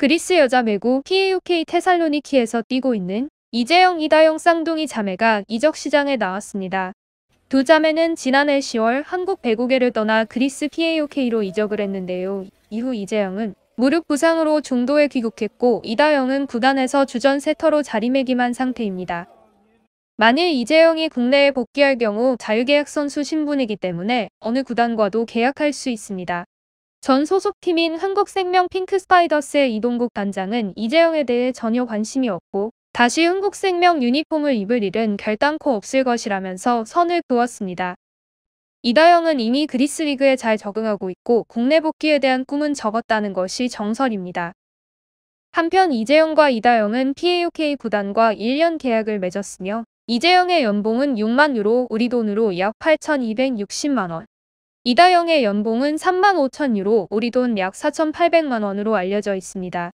그리스 여자 매구 PAOK 테살로니키에서 뛰고 있는 이재영 이다영 쌍둥이 자매가 이적 시장에 나왔습니다. 두 자매는 지난해 10월 한국 배구계를 떠나 그리스 PAOK로 이적을 했는데요. 이후 이재영은 무릎 부상으로 중도에 귀국했고 이다영은 구단에서 주전 세터로 자리매김한 상태입니다. 만일 이재영이 국내에 복귀할 경우 자유계약 선수 신분이기 때문에 어느 구단과도 계약할 수 있습니다. 전 소속팀인 흥국생명 핑크스파이더스의 이동국 단장은 이재영에 대해 전혀 관심이 없고 다시 흥국생명 유니폼을 입을 일은 결단코 없을 것이라면서 선을 그었습니다. 이다영은 이미 그리스 리그에 잘 적응하고 있고 국내 복귀에 대한 꿈은 적었다는 것이 정설입니다. 한편 이재영과 이다영은 PAOK 구단과 1년 계약을 맺었으며 이재영의 연봉은 6만 유로 우리 돈으로 약 8,260만원, 이다영의 연봉은 3만 5천 유로 우리 돈 약 4,800만 원으로 알려져 있습니다.